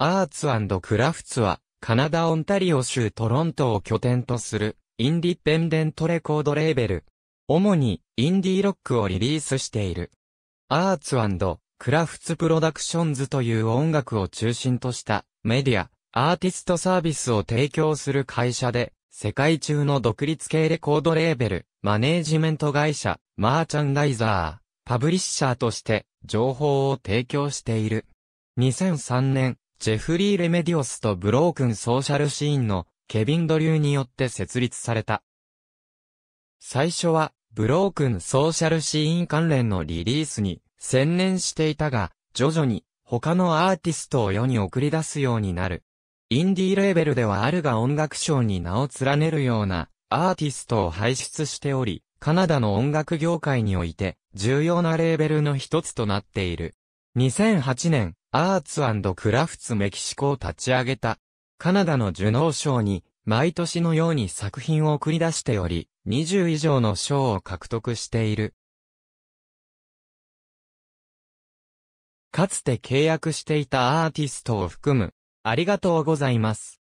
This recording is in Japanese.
アーツクラフツは、カナダ・オンタリオ州トロントを拠点とする、インディペンデントレコードレーベル。主に、インディーロックをリリースしている。アーツクラフツプロダクションズという音楽を中心とした、メディア、アーティストサービスを提供する会社で、世界中の独立系レコードレーベル、マネージメント会社、マーチャンライザー、パブリッシャーとして、情報を提供している。2003年、ジェフリー・レメディオスとブロークンソーシャルシーンのケビン・ドリューによって設立された。最初はブロークンソーシャルシーン関連のリリースに専念していたが、徐々に他のアーティストを世に送り出すようになる。インディーレーベルではあるが音楽賞に名を連ねるようなアーティストを輩出しており、カナダの音楽業界において重要なレーベルの一つとなっている。2008年、アーツクラフツメキシコを立ち上げた。カナダの受納賞に、毎年のように作品を送り出しており、20以上の賞を獲得している。かつて契約していたアーティストを含む、ありがとうございます。